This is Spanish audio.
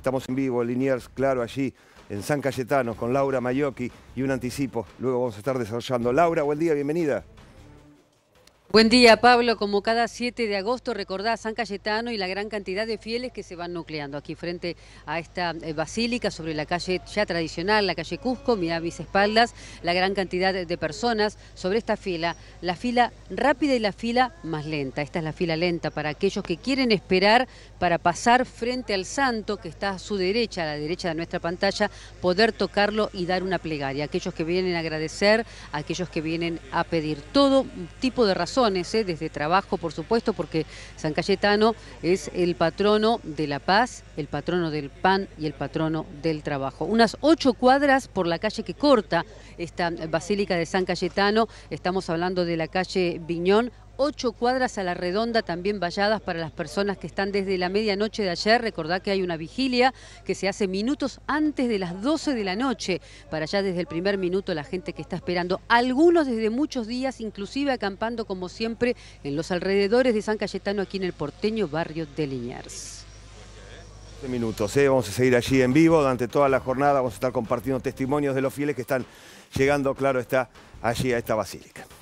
Estamos en vivo, Liniers, claro, allí en San Cayetano con Laura Mayoki y un anticipo. Luego vamos a estar desarrollando. Laura, buen día, bienvenida. Buen día, Pablo. Como cada 7 de agosto, recordá San Cayetano y la gran cantidad de fieles que se van nucleando aquí frente a esta eh, basílica sobre la calle ya tradicional, la calle Cusco, mirá mis espaldas, la gran cantidad de personas sobre esta fila, la fila rápida y la fila más lenta. Esta es la fila lenta para aquellos que quieren esperar para pasar frente al santo que está a su derecha, a la derecha de nuestra pantalla, poder tocarlo y dar una plegaria. Aquellos que vienen a agradecer, aquellos que vienen a pedir todo tipo de razón ¿eh? desde trabajo, por supuesto, porque San Cayetano es el patrono de la paz, el patrono del pan y el patrono del trabajo. Unas ocho cuadras por la calle que corta esta Basílica de San Cayetano, estamos hablando de la calle Viñón, ocho cuadras a la redonda también valladas para las personas que están desde la medianoche de ayer. Recordad que hay una vigilia que se hace minutos antes de las 12 de la noche. Para allá desde el primer minuto la gente que está esperando. Algunos desde muchos días, inclusive acampando como siempre en los alrededores de San Cayetano, aquí en el porteño barrio de Liniers minutos. Eh, vamos a seguir allí en vivo durante toda la jornada. Vamos a estar compartiendo testimonios de los fieles que están llegando, claro está, allí a esta basílica.